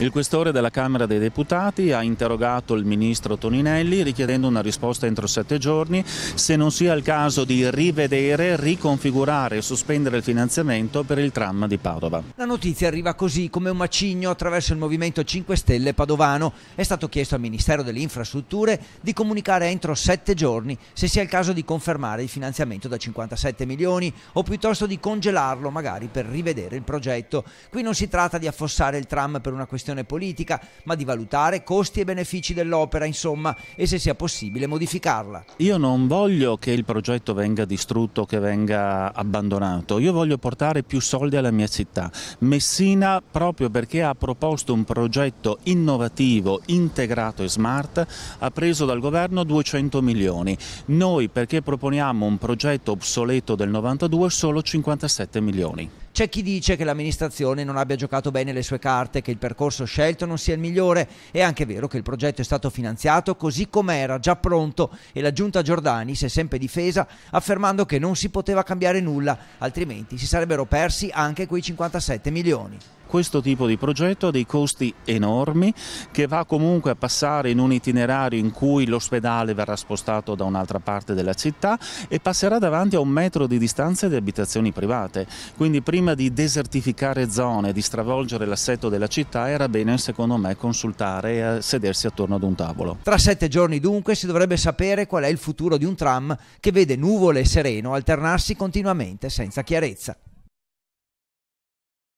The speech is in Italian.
Il questore della Camera dei Deputati ha interrogato il ministro Toninelli richiedendo una risposta entro sette giorni se non sia il caso di rivedere, riconfigurare e sospendere il finanziamento per il tram di Padova. La notizia arriva così come un macigno attraverso il Movimento 5 Stelle Padovano. È stato chiesto al Ministero delle Infrastrutture di comunicare entro sette giorni se sia il caso di confermare il finanziamento da 57 milioni o piuttosto di congelarlo magari per rivedere il progetto. Qui non si tratta di affossare il tram per una questione questione politica, ma di valutare costi e benefici dell'opera, insomma, e se sia possibile modificarla. Io non voglio che il progetto venga distrutto, che venga abbandonato, io voglio portare più soldi alla mia città. Messina, proprio perché ha proposto un progetto innovativo, integrato e smart, ha preso dal governo 200 milioni. Noi, perché proponiamo un progetto obsoleto del 92, solo 57 milioni. C'è chi dice che l'amministrazione non abbia giocato bene le sue carte, che il percorso percorso scelto non sia il migliore. È anche vero che il progetto è stato finanziato così come era già pronto e la giunta Giordani si è sempre difesa affermando che non si poteva cambiare nulla, altrimenti si sarebbero persi anche quei 57 milioni questo tipo di progetto ha dei costi enormi che va comunque a passare in un itinerario in cui l'ospedale verrà spostato da un'altra parte della città e passerà davanti a un metro di distanza di abitazioni private. Quindi prima di desertificare zone, di stravolgere l'assetto della città, era bene secondo me consultare e eh, sedersi attorno ad un tavolo. Tra sette giorni dunque si dovrebbe sapere qual è il futuro di un tram che vede nuvole e sereno alternarsi continuamente senza chiarezza.